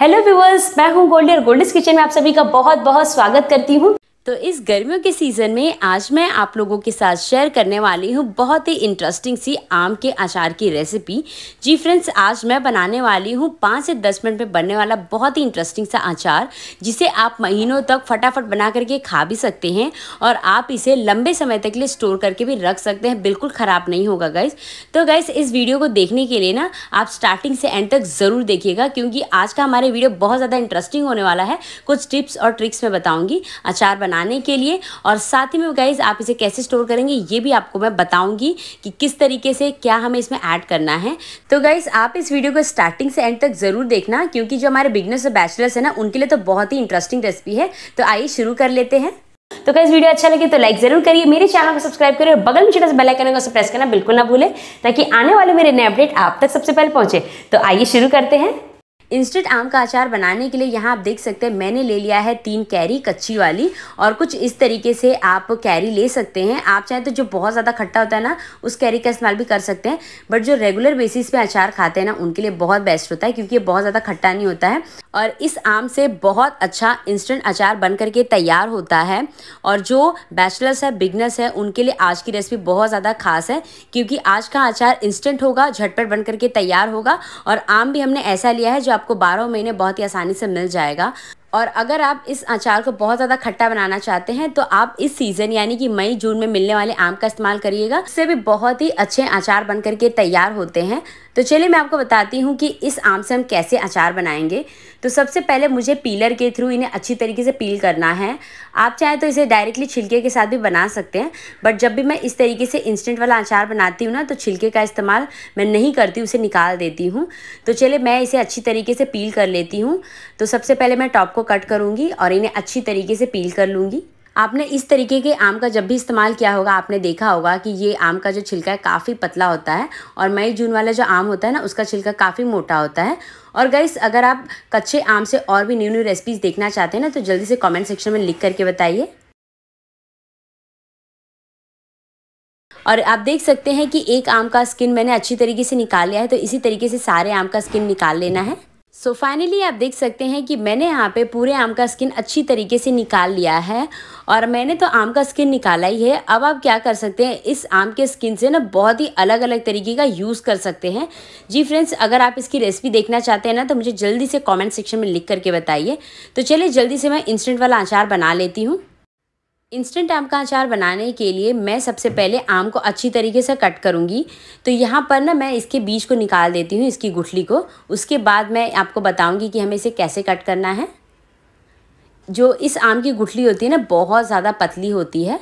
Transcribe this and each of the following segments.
hello viewers मैं हूं गोल्डी और गोल्डिस किचन में आप सभी का बहुत बहुत स्वागत करती हूं तो इस गर्मियों के सीज़न में आज मैं आप लोगों के साथ शेयर करने वाली हूँ बहुत ही इंटरेस्टिंग सी आम के अचार की रेसिपी जी फ्रेंड्स आज मैं बनाने वाली हूँ पाँच से दस मिनट में बनने वाला बहुत ही इंटरेस्टिंग सा अचार जिसे आप महीनों तक फटाफट बना करके खा भी सकते हैं और आप इसे लंबे समय तक लिए स्टोर करके भी रख सकते हैं बिल्कुल ख़राब नहीं होगा गाइज तो गाइज इस वीडियो को देखने के लिए ना आप स्टार्टिंग से एंड तक ज़रूर देखिएगा क्योंकि आज का हमारे वीडियो बहुत ज़्यादा इंटरेस्टिंग होने वाला है कुछ टिप्स और ट्रिक्स मैं बताऊँगी अचार बनाने के लिए और साथ ही में गाइज आप इसे कैसे स्टोर करेंगे ये भी आपको मैं बताऊंगी कि किस तरीके से क्या हमें इसमें ऐड करना है तो गाइज आप इस वीडियो को स्टार्टिंग से एंड तक ज़रूर देखना क्योंकि जो हमारे बिगनर्स और बैचलर्स है ना उनके लिए तो बहुत ही इंटरेस्टिंग रेसिपी है तो आइए शुरू कर लेते हैं तो कहीं वीडियो अच्छा लगे तो लाइक जरूर करिए मेरे चैनल को सब्सक्राइब करिए और बगल में छोटा सा बेल आइकन को प्रेस करना बिल्कुल ना भूले ताकि आने वाले मेरे नए अपडेट आप तक सबसे पहले पहुंचे तो आइए शुरू करते हैं इंस्टेंट आम का अचार बनाने के लिए यहाँ आप देख सकते हैं मैंने ले लिया है तीन कैरी कच्ची वाली और कुछ इस तरीके से आप कैरी ले सकते हैं आप चाहें तो जो बहुत ज़्यादा खट्टा होता है ना उस कैरी का इस्तेमाल भी कर सकते हैं बट जो रेगुलर बेसिस पे अचार खाते हैं ना उनके लिए बहुत बेस्ट होता है क्योंकि ये बहुत ज़्यादा खट्टा नहीं होता है और इस आम से बहुत अच्छा इंस्टेंट अचार बन करके तैयार होता है और जो बैचलर्स है बिगनर्स है उनके लिए आज की रेसिपी बहुत ज़्यादा खास है क्योंकि आज का अचार इंस्टेंट होगा झटपट बन करके तैयार होगा और आम भी हमने ऐसा लिया है जो आपको बारह महीने बहुत ही आसानी से मिल जाएगा और अगर आप इस अचार को बहुत ज़्यादा खट्टा बनाना चाहते हैं तो आप इस सीज़न यानी कि मई जून में मिलने वाले आम का इस्तेमाल करिएगा उससे भी बहुत ही अच्छे अचार बन करके तैयार होते हैं तो चलिए मैं आपको बताती हूँ कि इस आम से हम कैसे अचार बनाएंगे तो सबसे पहले मुझे पीलर के थ्रू इन्हें अच्छी तरीके से पील करना है आप चाहें तो इसे डायरेक्टली छिलके के साथ भी बना सकते हैं बट जब भी मैं इस तरीके से इंस्टेंट वाला अचार बनाती हूँ ना तो छिलके का इस्तेमाल मैं नहीं करती उसे निकाल देती हूँ तो चलिए मैं इसे अच्छी तरीके से पील कर लेती हूँ तो सबसे पहले मैं टॉप को कट करूँगी और इन्हें अच्छी तरीके से पील कर लूँगी आपने इस तरीके के आम का जब भी इस्तेमाल किया होगा आपने देखा होगा कि ये आम का जो छिलका है काफ़ी पतला होता है और मई जून वाला जो आम होता है ना उसका छिलका काफ़ी मोटा होता है और गाइस अगर आप कच्चे आम से और भी न्यू न्यू रेसिपीज़ देखना चाहते हैं ना तो जल्दी से कमेंट सेक्शन में लिख करके बताइए और आप देख सकते हैं कि एक आम का स्किन मैंने अच्छी तरीके से निकाल लिया है तो इसी तरीके से सारे आम का स्किन निकाल लेना है सो so फाइनली आप देख सकते हैं कि मैंने यहाँ पे पूरे आम का स्किन अच्छी तरीके से निकाल लिया है और मैंने तो आम का स्किन निकाला ही है अब आप क्या कर सकते हैं इस आम के स्किन से ना बहुत ही अलग अलग तरीके का यूज़ कर सकते हैं जी फ्रेंड्स अगर आप इसकी रेसिपी देखना चाहते हैं ना तो मुझे जल्दी से कॉमेंट सेक्शन में लिख करके बताइए तो चलिए जल्दी से मैं इंस्टेंट वाला अचार बना लेती हूँ इंस्टेंट आम का अचार बनाने के लिए मैं सबसे पहले आम को अच्छी तरीके से कट करूँगी तो यहाँ पर ना मैं इसके बीज को निकाल देती हूँ इसकी गुठली को उसके बाद मैं आपको बताऊँगी कि हमें इसे कैसे कट करना है जो इस आम की गुठली होती है ना बहुत ज़्यादा पतली होती है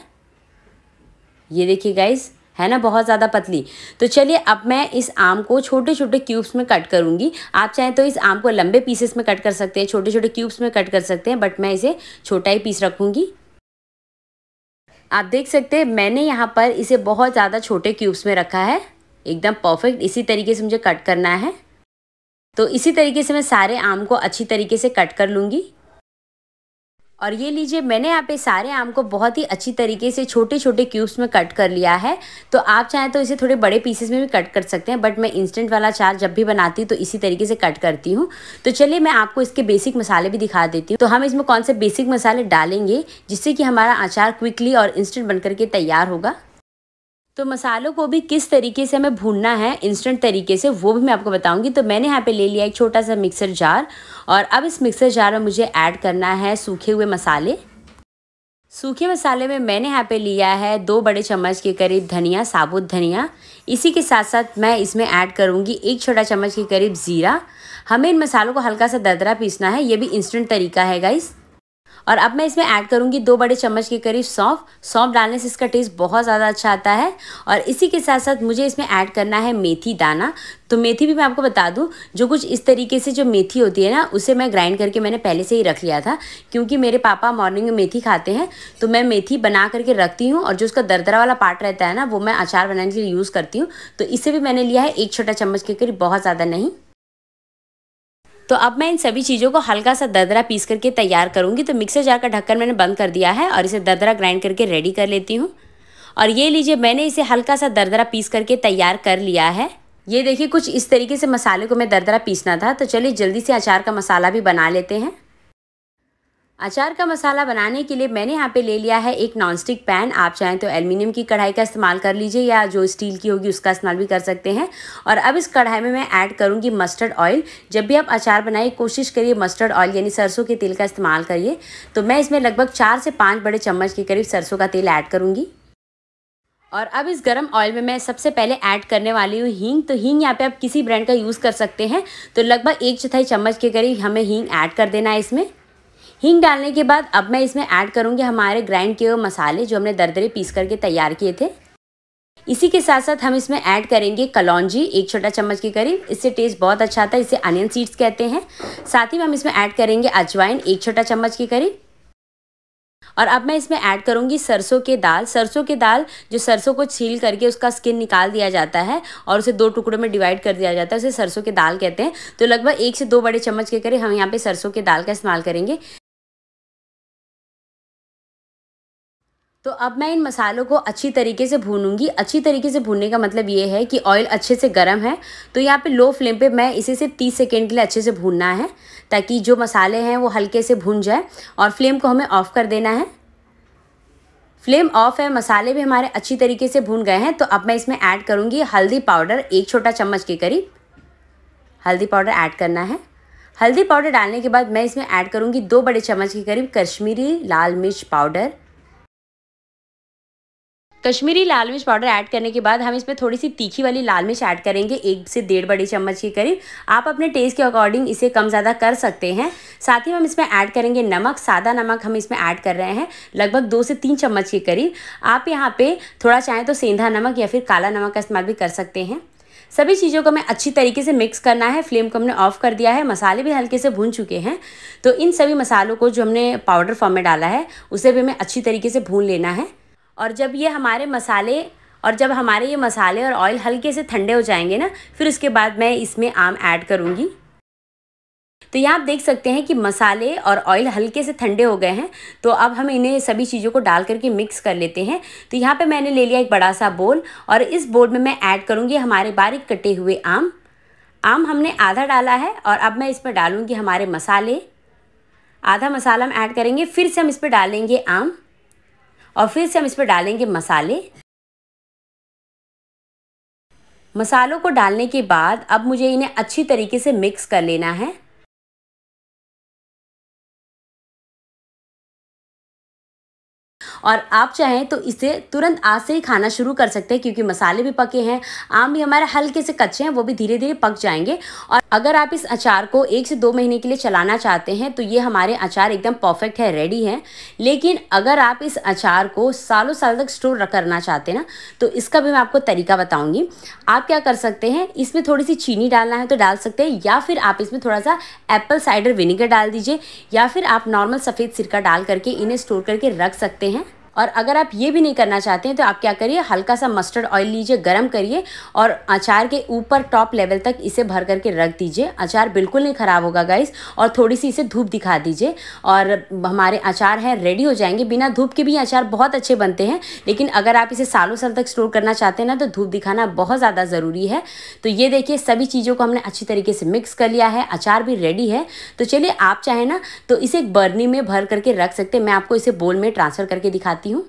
ये देखिए गाइस है ना बहुत ज़्यादा पतली तो चलिए अब मैं इस आम को छोटे छोटे क्यूब्स में कट करूँगी आप चाहें तो इस आम को लंबे पीसेस में कट कर सकते हैं छोटे छोटे क्यूब्स में कट कर सकते हैं बट मैं इसे छोटा ही पीस रखूँगी आप देख सकते हैं मैंने यहाँ पर इसे बहुत ज़्यादा छोटे क्यूब्स में रखा है एकदम परफेक्ट इसी तरीके से मुझे कट करना है तो इसी तरीके से मैं सारे आम को अच्छी तरीके से कट कर लूँगी और ये लीजिए मैंने यहाँ पे सारे आम को बहुत ही अच्छी तरीके से छोटे छोटे क्यूब्स में कट कर लिया है तो आप चाहें तो इसे थोड़े बड़े पीसेस में भी कट कर सकते हैं बट मैं इंस्टेंट वाला चार जब भी बनाती हूँ तो इसी तरीके से कट करती हूँ तो चलिए मैं आपको इसके बेसिक मसाले भी दिखा देती हूँ तो हम इसमें कौन से बेसिक मसाले डालेंगे जिससे कि हमारा अचार क्विकली और इंस्टेंट बन करके तैयार होगा तो मसालों को भी किस तरीके से हमें भूनना है इंस्टेंट तरीके से वो भी मैं आपको बताऊंगी तो मैंने यहाँ पे ले लिया एक छोटा सा मिक्सर जार और अब इस मिक्सर जार में मुझे ऐड करना है सूखे हुए मसाले सूखे मसाले में मैंने यहाँ पे लिया है दो बड़े चम्मच के करीब धनिया साबुत धनिया इसी के साथ साथ मैं इसमें ऐड करूँगी एक छोटा चम्मच के करीब ज़ीरा हमें इन मसालों को हल्का सा दरदरा पीसना है ये भी इंस्टेंट तरीका है गाइस और अब मैं इसमें ऐड करूँगी दो बड़े चम्मच के करीब सौंफ सौंफ डालने से इसका टेस्ट बहुत ज़्यादा अच्छा आता है और इसी के साथ साथ मुझे इसमें ऐड करना है मेथी दाना तो मेथी भी मैं आपको बता दूं जो कुछ इस तरीके से जो मेथी होती है ना उसे मैं ग्राइंड करके मैंने पहले से ही रख लिया था क्योंकि मेरे पापा मॉर्निंग में मेथी खाते हैं तो मैं मेथी बना करके रखती हूँ और जो उसका दरदरा वाला पार्ट रहता है ना वो मैं अचार बनाने के लिए यूज़ करती हूँ तो इसे भी मैंने लिया है एक छोटा चम्मच के करीब बहुत ज़्यादा नहीं तो अब मैं इन सभी चीज़ों को हल्का सा ददरा पीस करके तैयार करूँगी तो मिक्सर जार का ढक्कन मैंने बंद कर दिया है और इसे ददरा ग्राइंड करके रेडी कर लेती हूँ और ये लीजिए मैंने इसे हल्का सा दरदरा पीस करके तैयार कर लिया है ये देखिए कुछ इस तरीके से मसाले को मैं दरदरा पीसना था तो चलिए जल्दी से अचार का मसाला भी बना लेते हैं अचार का मसाला बनाने के लिए मैंने यहाँ पे ले लिया है एक नॉनस्टिक पैन आप चाहें तो एल्युमिनियम की कढ़ाई का इस्तेमाल कर लीजिए या जो स्टील की होगी उसका इस्तेमाल भी कर सकते हैं और अब इस कढ़ाई में मैं ऐड करूँगी मस्टर्ड ऑयल जब भी आप अचार बनाए कोशिश करिए मस्टर्ड ऑयल यानी सरसों के तेल का इस्तेमाल करिए तो मैं इसमें लगभग चार से पाँच बड़े चम्मच के करीब सरसों का तेल ऐड करूँगी और अब इस गरम ऑयल में मैं सबसे पहले ऐड करने वाली हूँ हींग तो हींग यहाँ पे आप किसी ब्रांड का यूज़ कर सकते हैं तो लगभग एक चौथाई चम्मच के करीब हमें हींग ऐड कर देना है इसमें हींग डालने के बाद अब मैं इसमें ऐड करूँगी हमारे ग्राइंड किए हुए मसाले जो हमने दरदरे पीस करके तैयार किए थे इसी के साथ साथ हम इसमें ऐड करेंगे कलौजी एक छोटा चम्मच के करीब इससे टेस्ट बहुत अच्छा आता है इसे अनियन सीड्स कहते हैं साथ ही हम इसमें ऐड करेंगे अजवाइन एक छोटा चम्मच के करीब और अब मैं इसमें ऐड करूँगी सरसों के दाल सरसों के दाल जो सरसों को छील करके उसका स्किन निकाल दिया जाता है और उसे दो टुकड़ों में डिवाइड कर दिया जाता है उसे सरसों के दाल कहते हैं तो लगभग एक से दो बड़े चम्मच के करीब हम यहाँ पे सरसों के दाल का इस्तेमाल करेंगे तो अब मैं इन मसालों को अच्छी तरीके से भूनूंगी अच्छी तरीके से भूनने का मतलब ये है कि ऑयल अच्छे से गर्म है तो यहाँ पे लो फ्लेम पे मैं इसे सिर्फ तीस सेकेंड के लिए अच्छे से भूनना है ताकि जो मसाले हैं वो हल्के से भून जाए और फ्लेम को हमें ऑफ़ कर देना है फ्लेम ऑफ है मसाले भी हमारे अच्छी तरीके से भून गए हैं तो अब मैं इसमें ऐड करूँगी हल्दी पाउडर एक छोटा चम्मच के करीब हल्दी पाउडर ऐड करना है हल्दी पाउडर डालने के बाद मैं इसमें ऐड करूँगी दो बड़े चम्मच के करीब कश्मीरी लाल मिर्च पाउडर कश्मीरी लाल मिर्च पाउडर ऐड करने के बाद हम इसमें थोड़ी सी तीखी वाली लाल मिर्च ऐड करेंगे एक से डेढ़ बड़ी चम्मच के करीब आप अपने टेस्ट के अकॉर्डिंग इसे कम ज़्यादा कर सकते हैं साथ ही हम इसमें ऐड करेंगे नमक सादा नमक हम इसमें ऐड कर रहे हैं लगभग दो से तीन चम्मच के करीब आप यहाँ पर थोड़ा चाहें तो सेंधा नमक या फिर काला नमक का इस्तेमाल भी कर सकते हैं सभी चीज़ों को हमें अच्छी तरीके से मिक्स करना है फ्लेम को हमने ऑफ़ कर दिया है मसाले भी हल्के से भून चुके हैं तो इन सभी मसालों को जो हमने पाउडर फॉर्म में डाला है उसे भी हमें अच्छी तरीके से भून लेना है और जब ये हमारे मसाले और जब हमारे ये मसाले और ऑयल हल्के से ठंडे हो जाएंगे ना फिर उसके बाद मैं इसमें आम ऐड करूँगी तो यहाँ आप देख सकते हैं कि मसाले और ऑयल हल्के से ठंडे हो गए हैं तो अब हम इन्हें सभी चीज़ों को डाल करके मिक्स कर लेते हैं तो यहाँ पे मैंने ले लिया एक बड़ा सा बोल और इस बोल में मैं ऐड करूँगी हमारे बारीक कटे हुए आम आम हमने आधा डाला है और अब मैं इस पर डालूँगी हमारे मसाले आधा मसाला हम ऐड करेंगे फिर से हम इस पर डालेंगे आम और फिर से हम इस पर डालेंगे मसाले मसालों को डालने के बाद अब मुझे इन्हें अच्छी तरीके से मिक्स कर लेना है और आप चाहें तो इसे तुरंत आज से ही खाना शुरू कर सकते हैं क्योंकि मसाले भी पके हैं आम भी हमारे हल्के से कच्चे हैं वो भी धीरे धीरे पक जाएंगे और अगर आप इस अचार को एक से दो महीने के लिए चलाना चाहते हैं तो ये हमारे अचार एकदम परफेक्ट है रेडी है लेकिन अगर आप इस अचार को सालों साल तक स्टोर करना चाहते हैं ना तो इसका भी मैं आपको तरीका बताऊंगी आप क्या कर सकते हैं इसमें थोड़ी सी चीनी डालना है तो डाल सकते हैं या फिर आप इसमें थोड़ा सा एप्पल साइडर विनेगर डाल दीजिए या फिर आप नॉर्मल सफ़ेद सिरका डाल करके इन्हें स्टोर करके रख सकते हैं और अगर आप ये भी नहीं करना चाहते हैं तो आप क्या करिए हल्का सा मस्टर्ड ऑयल लीजिए गर्म करिए और अचार के ऊपर टॉप लेवल तक इसे भर करके रख दीजिए अचार बिल्कुल नहीं ख़राब होगा गाइस और थोड़ी सी इसे धूप दिखा दीजिए और हमारे अचार हैं रेडी हो जाएंगे बिना धूप के भी अचार बहुत अच्छे बनते हैं लेकिन अगर आप इसे सालों साल तक स्टोर करना चाहते हैं ना तो धूप दिखाना बहुत ज़्यादा ज़रूरी है तो ये देखिए सभी चीज़ों को हमने अच्छी तरीके से मिक्स कर लिया है अचार भी रेडी है तो चलिए आप चाहें ना तो इसे एक बर्नी में भर करके रख सकते हैं मैं आपको इसे बोल में ट्रांसफ़र करके दिखाती Matthew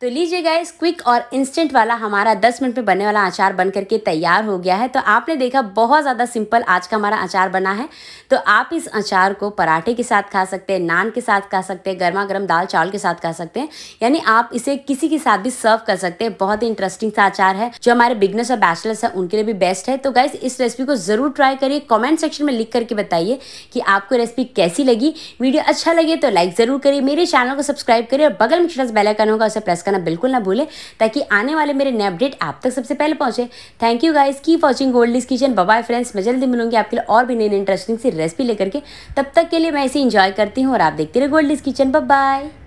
तो लीजिए गाइस क्विक और इंस्टेंट वाला हमारा 10 मिनट में बनने वाला अचार बन करके तैयार हो गया है तो आपने देखा बहुत ज़्यादा सिंपल आज का हमारा अचार बना है तो आप इस अचार को पराठे के साथ खा सकते हैं नान के साथ खा सकते हैं गर्मा गर्म दाल चावल के साथ खा सकते हैं यानी आप इसे किसी के साथ भी सर्व कर सकते हैं बहुत ही इंटरेस्टिंग सा अचार है जो हमारे बिगनर्स और बैचलर्स हैं उनके लिए भी बेस्ट है तो गाइस इस रेसिपी को ज़रूर ट्राई करिए कॉमेंट सेक्शन में लिख करके बताइए कि आपको रेसिपी कैसी लगी वीडियो अच्छा लगे तो लाइक ज़रूर करिए मेरे चैनल को सब्सक्राइब करिए और बगल में छोटा बेलाइकन होगा उसे प्रेस करना बिल्कुल ना भूलें ताकि आने वाले मेरे नए अपडेट आप तक सबसे पहले पहुंचे थैंक यू गाइज की वॉचिंग गोल्डलीज किचन बाय फ्रेंड्स मैं जल्दी मिलूंगी आपके लिए और भी नई इंटरेस्टिंग सी रेसिपी लेकर के तब तक के लिए मैं इसे इंजॉय करती हूँ और आप देखते रहे गोल्डलीज किचन बाय